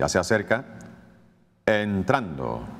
Ya se acerca. Entrando.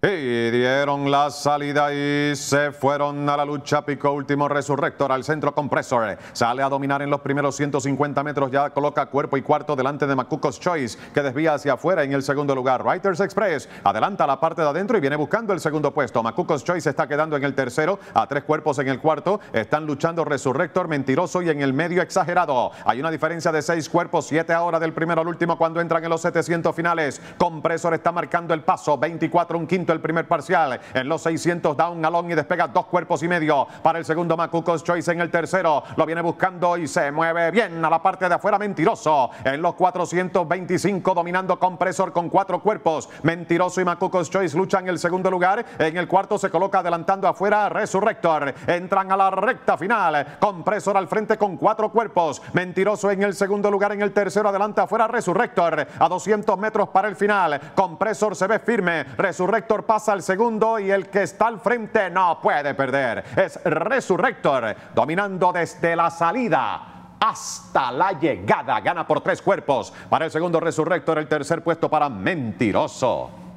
Y dieron la salida y se fueron a la lucha. Pico último Resurrector al centro compresor Sale a dominar en los primeros 150 metros. Ya coloca cuerpo y cuarto delante de Macuco's Choice, que desvía hacia afuera en el segundo lugar. Writers Express adelanta la parte de adentro y viene buscando el segundo puesto. Macuco's Choice está quedando en el tercero, a tres cuerpos en el cuarto. Están luchando Resurrector, Mentiroso y en el medio Exagerado. Hay una diferencia de seis cuerpos, siete ahora del primero al último cuando entran en los 700 finales. compresor está marcando el paso, 24, un quinto el primer parcial. En los 600 da un galón y despega dos cuerpos y medio para el segundo Macuco's Choice en el tercero. Lo viene buscando y se mueve bien a la parte de afuera Mentiroso. En los 425 dominando Compresor con cuatro cuerpos. Mentiroso y Macuco's Choice luchan en el segundo lugar. En el cuarto se coloca adelantando afuera Resurrector. Entran a la recta final. Compresor al frente con cuatro cuerpos. Mentiroso en el segundo lugar. En el tercero adelanta afuera Resurrector. A 200 metros para el final. Compresor se ve firme. Resurrector pasa el segundo y el que está al frente no puede perder. Es Resurrector dominando desde la salida hasta la llegada. Gana por tres cuerpos para el segundo Resurrector, el tercer puesto para Mentiroso.